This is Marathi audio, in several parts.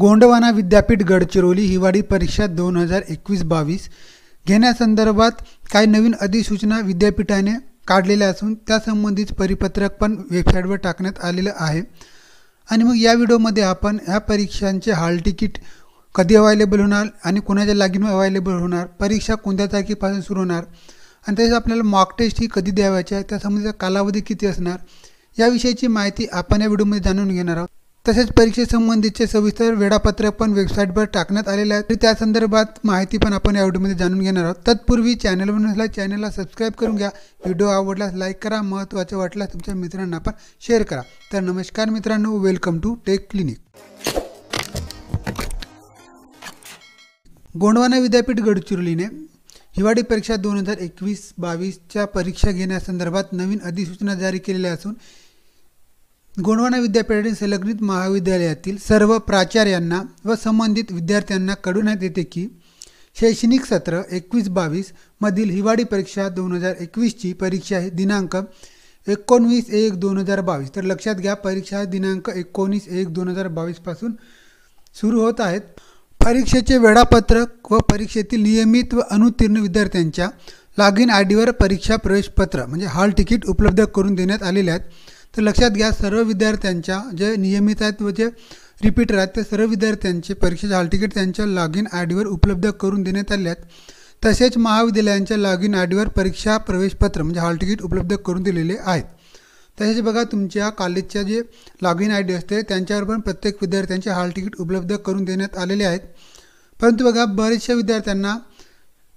गोंडवाना विद्यापीठ गडचिरोली हिवाळी परीक्षा दोन हजार एकवीस बावीस घेण्यासंदर्भात काही नवीन अधिसूचना विद्यापीठाने काढलेल्या असून त्यासंबंधित परिपत्रक पण वेबसाईटवर टाकण्यात आलेलं आहे आणि मग या व्हिडिओमध्ये आपण ह्या परीक्षांचे हॉल तिकीट कधी अवायलेबल होणार आणि कोणाच्या लागीन अवायलेबल होणार परीक्षा कोणत्या तारखेपासून सुरू होणार आणि तसेच आपल्याला मॉक टेस्ट ही कधी द्यावायची आहे त्यासंबंधीचा कालावधी किती असणार याविषयीची माहिती आपण या व्हिडिओमध्ये जाणून घेणार आहोत तसेच परीक्षेसंबंधीचे सविस्तर वेळापत्रक पण वेबसाईटवर टाकण्यात आलेले आहे त्या संदर्भात माहिती पण आपण या व्हिडिओमध्ये जाणून घेणार आहोत तत्पूर्वी चॅनलवर नसला चॅनलला सबस्क्राईब करून घ्या व्हिडिओ आवडल्यास लाईक करा महत्त्वाचे वाटल्यास तुमच्या मित्रांना पण शेअर करा तर नमस्कार मित्रांनो welcome to tech clinic Gondwana Vidyapeeth गडचिरोलीने हिवाळी परीक्षा दोन हजार एकवीस बावीसच्या परीक्षा घेण्यासंदर्भात नवीन अधिसूचना जारी केलेल्या असून गोंडवाना विद्यापीठाने संलग्नित महाविद्यालयातील सर्व प्राचार्यांना व संबंधित विद्यार्थ्यांना कळवण्यात येते की शैक्षणिक सत्र एकवीस बावीसमधील हिवाळी परीक्षा दोन हजार एकवीसची परीक्षा ही दिनांक एकोणवीस एक दोन हजार बावीस तर लक्षात घ्या परीक्षा दिनांक एकोणीस एक दोन हजार बावीसपासून सुरू होत आहेत परीक्षेचे वेळापत्रक व परीक्षेतील नियमित व अनुत्तीर्ण विद्यार्थ्यांच्या लॉग इन आय डीवर परीक्षा प्रवेशपत्र म्हणजे हॉल तिकीट उपलब्ध करून देण्यात आलेले आहेत तर लक्षात घ्या सर्व विद्यार्थ्यांच्या जे नियमित आहेत व जे रिपीटर आहेत ते सर्व विद्यार्थ्यांचे परीक्षेचे हॉलटिकीट त्यांच्या लॉग इन आय डीवर उपलब्ध करून देण्यात आले आहेत तसेच महाविद्यालयांच्या लॉग इन आय डीवर परीक्षा प्रवेशपत्र म्हणजे हॉलटिकीट उपलब्ध करून दिलेले आहेत तसेच बघा तुमच्या कॉलेजच्या जे लॉग इन आय डी असते त्यांच्यावर पण प्रत्येक विद्यार्थ्यांचे हॉल तिकीट उपलब्ध करून देण्यात आलेले आहेत परंतु बघा बरेचशा विद्यार्थ्यांना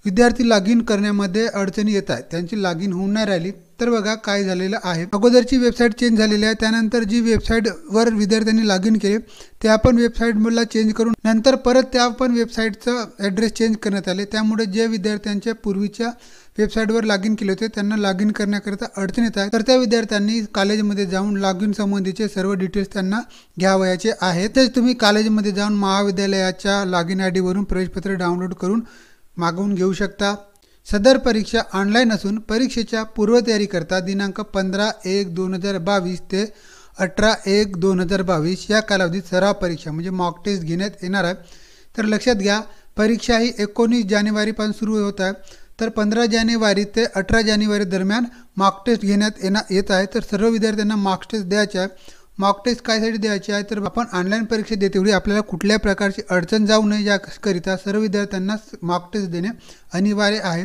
विद्यार्थी लॉग इन करण्यामध्ये अडचणी येत आहेत त्यांची लॉग इन होऊन नाही राहिली तर बघा काय झालेलं आहे अगोदरची वेबसाईट चेंज झालेली आहे त्यानंतर जी वेबसाईटवर विद्यार्थ्यांनी लॉग इन केले त्या पण वेबसाईटमधला चेंज करून नंतर परत त्या पण वेबसाईटचं ॲड्रेस चेंज करण्यात आले त्यामुळे जे विद्यार्थ्यांच्या पूर्वीच्या वेबसाईटवर लॉग इन केले होते त्यांना लॉग इन करण्याकरिता अडचण येत आहे तर त्या विद्यार्थ्यांनी कॉलेजमध्ये जाऊन लॉग इन संबंधीचे सर्व डिटेल्स त्यांना घ्यावयाचे आहेत तेच तुम्ही कॉलेजमध्ये जाऊन महाविद्यालयाच्या लॉग इन आय डीवरून प्रवेशपत्र डाउनलोड करून मागवून घेऊ शकता सदर परीक्षा ऑनलाईन असून परीक्षेच्या पूर्वतयारीकरता दिनांक पंधरा एक दोन हजार बावीस ते अठरा एक दोन हजार बावीस या कालावधीत सराव परीक्षा म्हणजे मॉक टेस्ट घेण्यात येणार आहे तर लक्षात घ्या परीक्षा ही एकोणीस जानेवारीपासून सुरू होत आहे तर पंधरा जानेवारी ते अठरा जानेवारी दरम्यान मॉक टेस्ट घेण्यात येणार येत आहे तर सर्व विद्यार्थ्यांना मॉक टेस्ट द्यायच्या आहे मॉक टेस्ट कायसाठी द्यायची आहे तर आपण ऑनलाईन परीक्षा देतेवेळी आपल्याला कुठल्या प्रकारची अडचण जाऊ नये याकरिता सर्व विद्यार्थ्यांना मॉक टेस्ट देणे अनिवार्य आहे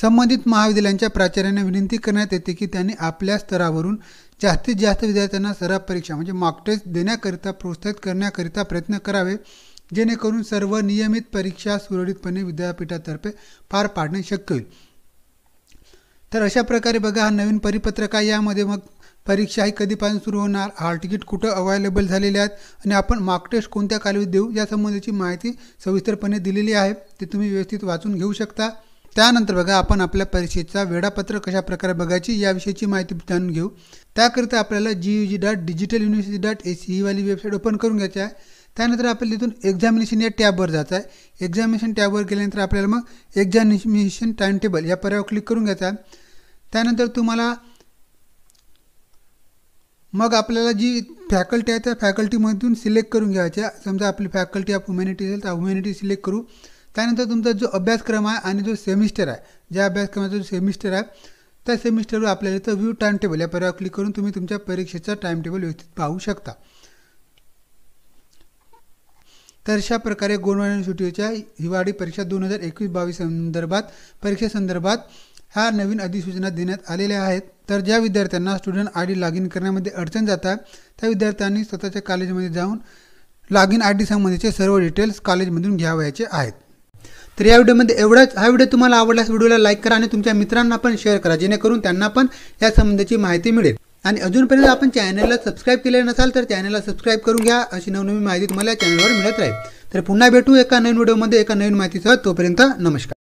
संबंधित महाविद्यालयांच्या प्राचार्यांना विनंती करण्यात येते की त्यांनी आपल्या स्तरावरून जास्तीत जास्त विद्यार्थ्यांना सराव परीक्षा म्हणजे मॉक टेस्ट देण्याकरिता प्रोत्साहित करण्याकरिता प्रयत्न करावे जेणेकरून सर्व नियमित परीक्षा सुरळीतपणे विद्यापीठातर्फे पार पाडणे शक्य होईल तर अशा प्रकारे बघा हा नवीन परिपत्रक आहे यामध्ये मग परीक्षा ही कधीपासून सुरू होणार हॉल तिकीट कुठं अवेलेबल झालेले आहेत आणि आपण मार्क टेस्ट कोणत्या कालावधीत देऊ यासंबंधीची माहिती सविस्तरपणे दिलेली आहे ते तुम्ही व्यवस्थित वाचून घेऊ शकता त्यानंतर बघा आपण आपल्या परीक्षेचा वेळापत्र कशा प्रकारे बघायची याविषयीची माहिती जाणून घेऊ त्याकरिता आपल्याला G U G dot digital university dot A C वाली वेबसाईट ओपन करून घ्यायची आहे त्यानंतर आपल्याला तिथून एक्झामिनेशन या टॅबवर जायचं आहे एक्झामिनेशन टॅबवर गेल्यानंतर आपल्याला मग एक्झामिनेशन टाइम टेबल या पर्यावर क्लिक करून घ्यायचा आहे त्यानंतर तुम्हाला मग आपल्याला जी फॅकल्टी आहे त्या फॅकल्टीमधून सिलेक्ट करून घ्यायच्या समजा आपली फॅकल्टी ऑफ ह्युमॅनिटी असेल तर ह्युमॅनिटी सिलेक्ट करू त्यानंतर तुमचा जो अभ्यासक्रम आहे आणि जो सेमिस्टर आहे ज्या अभ्यासक्रमाचा जो सेमिस्टर आहे त्या सेमिस्टरवर आपल्याला इथं व्ह्यू टाइम टेबल या पर्याय क्लिक करून तुम्ही तुमच्या परीक्षेचा टाइम टेबल व्यवस्थित पाहू शकता तर अशा प्रकारे गोंडवा युनिव्हर्सिटीच्या हिवाळी परीक्षा दोन हजार एकवीस बावीस संदर्भात परीक्षेसंदर्भात ह्या नवीन अधिसूचना देण्यात आलेल्या आहेत तर ज्या विद्यार्थ्यांना student I D log in करण्यामध्ये अडचण जातात त्या विद्यार्थ्यांनी स्वतःच्या कॉलेजमध्ये जाऊन लॉग इन आय डी संबंधीचे सर्व डिटेल्स कॉलेजमधून घ्यावायचे आहेत तर या व्हिडिओमध्ये एवढाच हा व्हिडिओ तुम्हाला आवडल्यास व्हिडिओला लाईक करा आणि तुमच्या मित्रांना पण शेअर करा जेणेकरून त्यांना पण या संबंधीची माहिती मिळेल आणि अजूनपर्यंत आपण चॅनलला सबस्क्राईब केलेलं नसाल तर चॅनलला सबस्क्राईब करून घ्या अशी नवनवीन माहिती तुम्हाला या चॅनलवर मिळत राहील तर पुन्हा भेटू एका नवीन व्हिडिओमध्ये एका नवीन माहितीसह तोपर्यंत नमस्कार